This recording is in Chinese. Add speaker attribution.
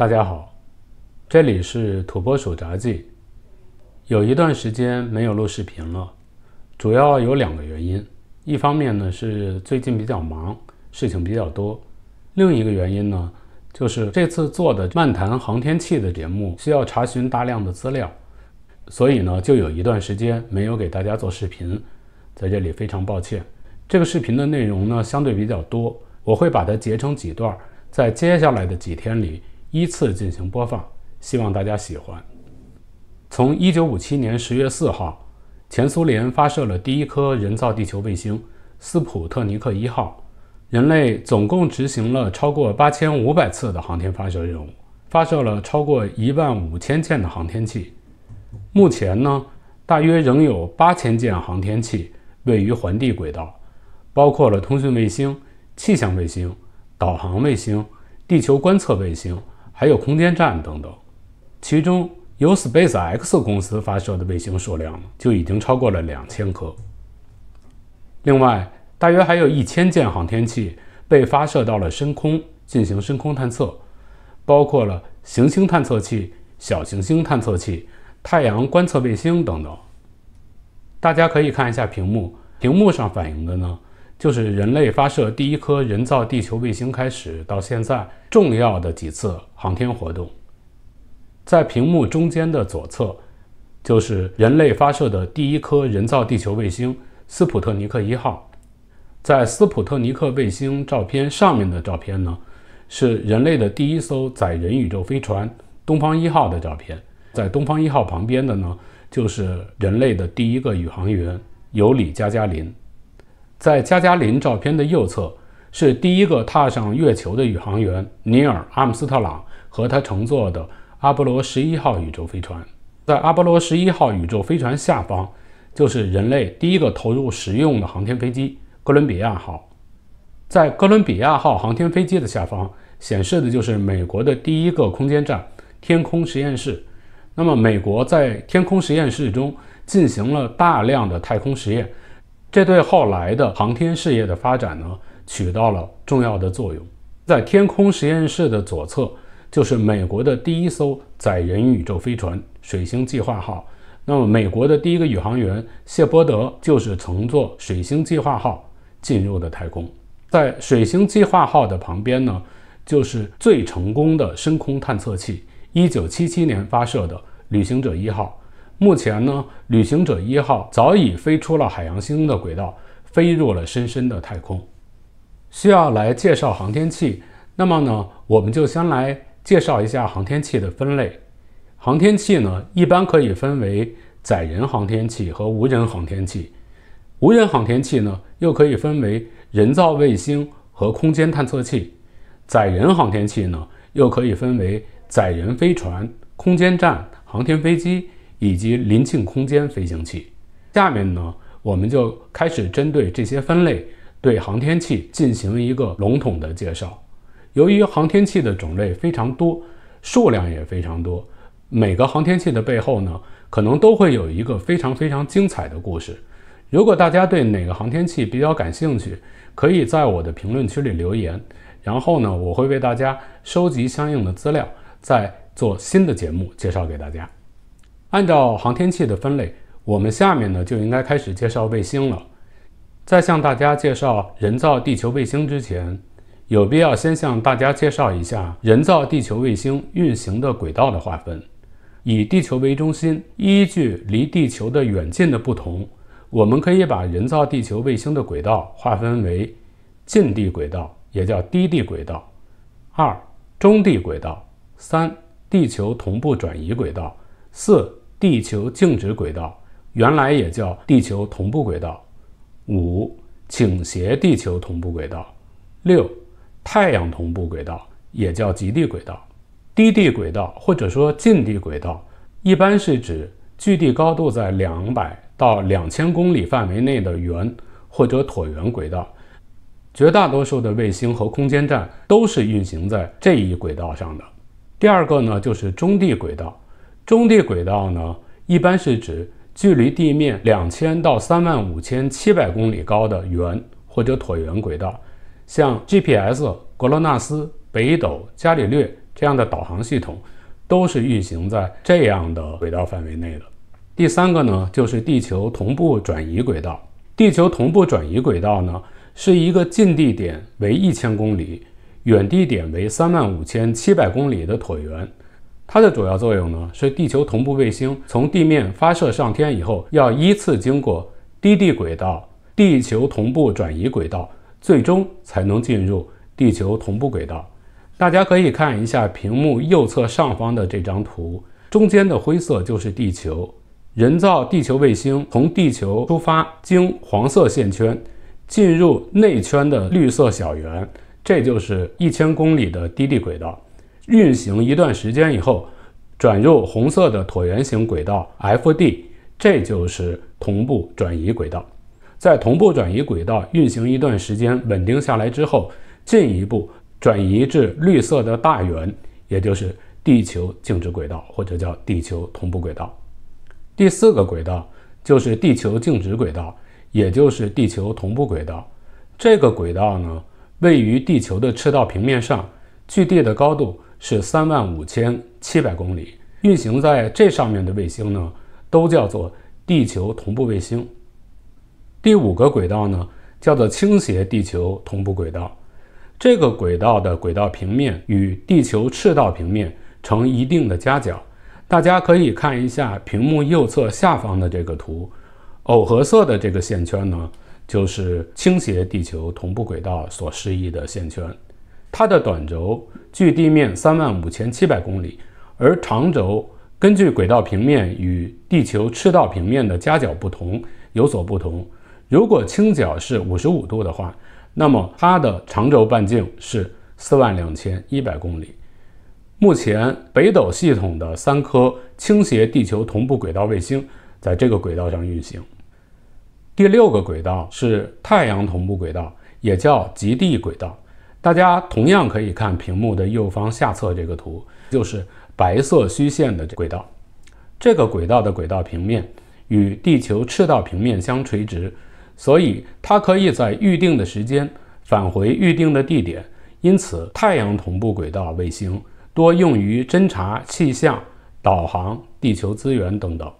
Speaker 1: 大家好，这里是土拨鼠杂记。有一段时间没有录视频了，主要有两个原因。一方面呢是最近比较忙，事情比较多；另一个原因呢就是这次做的漫谈航天器的节目需要查询大量的资料，所以呢就有一段时间没有给大家做视频，在这里非常抱歉。这个视频的内容呢相对比较多，我会把它截成几段，在接下来的几天里。依次进行播放，希望大家喜欢。从一九五七年十月四号，前苏联发射了第一颗人造地球卫星“斯普特尼克一号”。人类总共执行了超过八千五百次的航天发射任务，发射了超过一万五千件的航天器。目前呢，大约仍有八千件航天器位于环地轨道，包括了通讯卫星、气象卫星、导航卫星、地球观测卫星。还有空间站等等，其中由 SpaceX 公司发射的卫星数量就已经超过了两千颗。另外，大约还有一千件航天器被发射到了深空进行深空探测，包括了行星探测器、小行星探测器、太阳观测卫星等等。大家可以看一下屏幕，屏幕上反映的呢？就是人类发射第一颗人造地球卫星开始到现在重要的几次航天活动，在屏幕中间的左侧，就是人类发射的第一颗人造地球卫星斯普特尼克一号。在斯普特尼克卫星照片上面的照片呢，是人类的第一艘载人宇宙飞船东方一号的照片。在东方一号旁边的呢，就是人类的第一个宇航员尤里加加林。在加加林照片的右侧是第一个踏上月球的宇航员尼尔·阿姆斯特朗和他乘坐的阿波罗十一号宇宙飞船。在阿波罗十一号宇宙飞船下方，就是人类第一个投入使用的航天飞机哥伦比亚号。在哥伦比亚号航天飞机的下方，显示的就是美国的第一个空间站天空实验室。那么，美国在天空实验室中进行了大量的太空实验。这对后来的航天事业的发展呢，起到了重要的作用。在天空实验室的左侧，就是美国的第一艘载人宇宙飞船“水星计划号”。那么，美国的第一个宇航员谢波德就是乘坐“水星计划号”进入的太空。在“水星计划号”的旁边呢，就是最成功的深空探测器 ——1977 年发射的“旅行者一号”。目前呢，旅行者一号早已飞出了海洋星的轨道，飞入了深深的太空。需要来介绍航天器，那么呢，我们就先来介绍一下航天器的分类。航天器呢，一般可以分为载人航天器和无人航天器。无人航天器呢，又可以分为人造卫星和空间探测器。载人航天器呢，又可以分为载人飞船、空间站、航天飞机。以及临近空间飞行器。下面呢，我们就开始针对这些分类，对航天器进行一个笼统的介绍。由于航天器的种类非常多，数量也非常多，每个航天器的背后呢，可能都会有一个非常非常精彩的故事。如果大家对哪个航天器比较感兴趣，可以在我的评论区里留言，然后呢，我会为大家收集相应的资料，再做新的节目介绍给大家。按照航天器的分类，我们下面呢就应该开始介绍卫星了。在向大家介绍人造地球卫星之前，有必要先向大家介绍一下人造地球卫星运行的轨道的划分。以地球为中心，依据离地球的远近的不同，我们可以把人造地球卫星的轨道划分为近地轨道，也叫低地轨道；二中地轨道；三地球同步转移轨道；四。地球静止轨道，原来也叫地球同步轨道。五、倾斜地球同步轨道。六、太阳同步轨道，也叫极地轨道。低地轨道或者说近地轨道，一般是指距地高度在两百到两千公里范围内的圆或者椭圆轨道。绝大多数的卫星和空间站都是运行在这一轨道上的。第二个呢，就是中地轨道。中地轨道呢，一般是指距离地面两千到三万五千七百公里高的圆或者椭圆轨道，像 GPS、格罗纳斯、北斗、伽利略这样的导航系统，都是运行在这样的轨道范围内的。第三个呢，就是地球同步转移轨道。地球同步转移轨道呢，是一个近地点为一千公里、远地点为三万五千七百公里的椭圆。它的主要作用呢，是地球同步卫星从地面发射上天以后，要依次经过低地轨道、地球同步转移轨道，最终才能进入地球同步轨道。大家可以看一下屏幕右侧上方的这张图，中间的灰色就是地球，人造地球卫星从地球出发，经黄色线圈进入内圈的绿色小圆，这就是一千公里的低地轨道。运行一段时间以后，转入红色的椭圆形轨道 F D，这就是同步转移轨道。在同步转移轨道运行一段时间稳定下来之后，进一步转移至绿色的大圆，也就是地球静止轨道，或者叫地球同步轨道。第四个轨道就是地球静止轨道，也就是地球同步轨道。这个轨道呢，位于地球的赤道平面上，距地的高度。是三万五千七百公里，运行在这上面的卫星呢，都叫做地球同步卫星。第五个轨道呢，叫做倾斜地球同步轨道。这个轨道的轨道平面与地球赤道平面成一定的夹角。大家可以看一下屏幕右侧下方的这个图，藕合色的这个线圈呢，就是倾斜地球同步轨道所示意的线圈。它的短轴距地面三万五千七百公里，而长轴根据轨道平面与地球赤道平面的夹角不同有所不同。如果倾角是五十五度的话，那么它的长轴半径是四万两千一百公里。目前北斗系统的三颗倾斜地球同步轨道卫星在这个轨道上运行。第六个轨道是太阳同步轨道，也叫极地轨道。大家同样可以看屏幕的右方下侧这个图，就是白色虚线的轨道。这个轨道的轨道平面与地球赤道平面相垂直，所以它可以在预定的时间返回预定的地点。因此，太阳同步轨道卫星多用于侦察、气象、导航、地球资源等等。